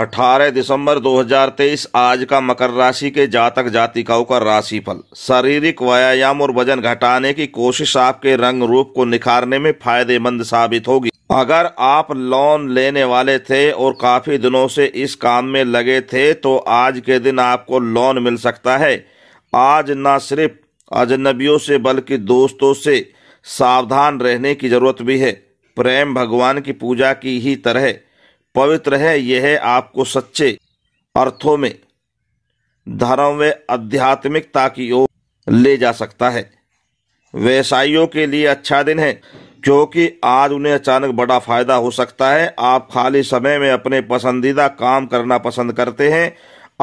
18 दिसंबर 2023 आज का मकर राशि के जातक जातिकाओं का राशिफल शारीरिक व्यायाम और वजन घटाने की कोशिश आपके रंग रूप को निखारने में फायदेमंद साबित होगी अगर आप लोन लेने वाले थे और काफी दिनों से इस काम में लगे थे तो आज के दिन आपको लोन मिल सकता है आज न सिर्फ अजनबियों से बल्कि दोस्तों से सावधान रहने की जरूरत भी है प्रेम भगवान की पूजा की ही तरह पवित्र है यह आपको सच्चे अर्थों में धर्म व आध्यात्मिकता की ओर ले जा सकता है व्यवसायियों के लिए अच्छा दिन है क्योंकि आज उन्हें अचानक बड़ा फायदा हो सकता है आप खाली समय में अपने पसंदीदा काम करना पसंद करते हैं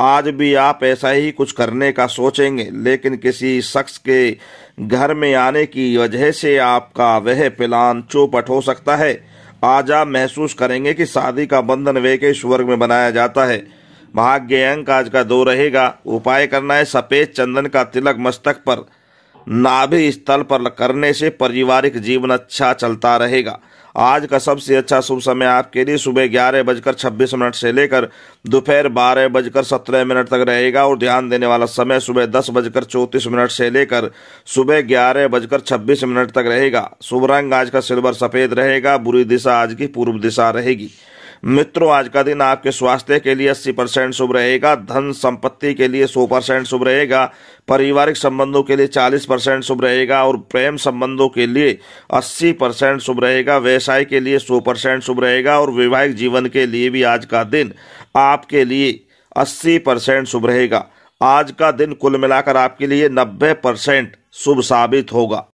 आज भी आप ऐसा ही कुछ करने का सोचेंगे लेकिन किसी शख्स के घर में आने की वजह से आपका वह प्लान चौपट हो सकता है आज आप महसूस करेंगे कि शादी का बंधन वे के स्वर्ग में बनाया जाता है भाग्य अंक आज का दो रहेगा उपाय करना है सफेद चंदन का तिलक मस्तक पर नाभि स्थल पर करने से पारिवारिक जीवन अच्छा चलता रहेगा आज का सबसे अच्छा शुभ समय आपके लिए सुबह ग्यारह बजकर छब्बीस मिनट से लेकर दोपहर बारह बजकर सत्रह मिनट तक रहेगा और ध्यान देने वाला समय सुबह दस बजकर चौंतीस मिनट से लेकर सुबह ग्यारह बजकर छब्बीस मिनट तक रहेगा शुभ रंग आज का सिल्वर सफ़ेद रहेगा बुरी दिशा आज की पूर्व दिशा रहेगी मित्रों आज का दिन आपके स्वास्थ्य के लिए अस्सी परसेंट शुभ रहेगा धन संपत्ति के लिए सौ परसेंट शुभ रहेगा पारिवारिक संबंधों के लिए चालीस परसेंट शुभ रहेगा और प्रेम संबंधों के लिए अस्सी परसेंट शुभ रहेगा व्यवसाय के लिए सौ परसेंट शुभ रहेगा और वैवाहिक जीवन के लिए भी आज का दिन आपके लिए अस्सी परसेंट शुभ रहेगा आज का दिन कुल मिलाकर आपके लिए नब्बे परसेंट शुभ साबित होगा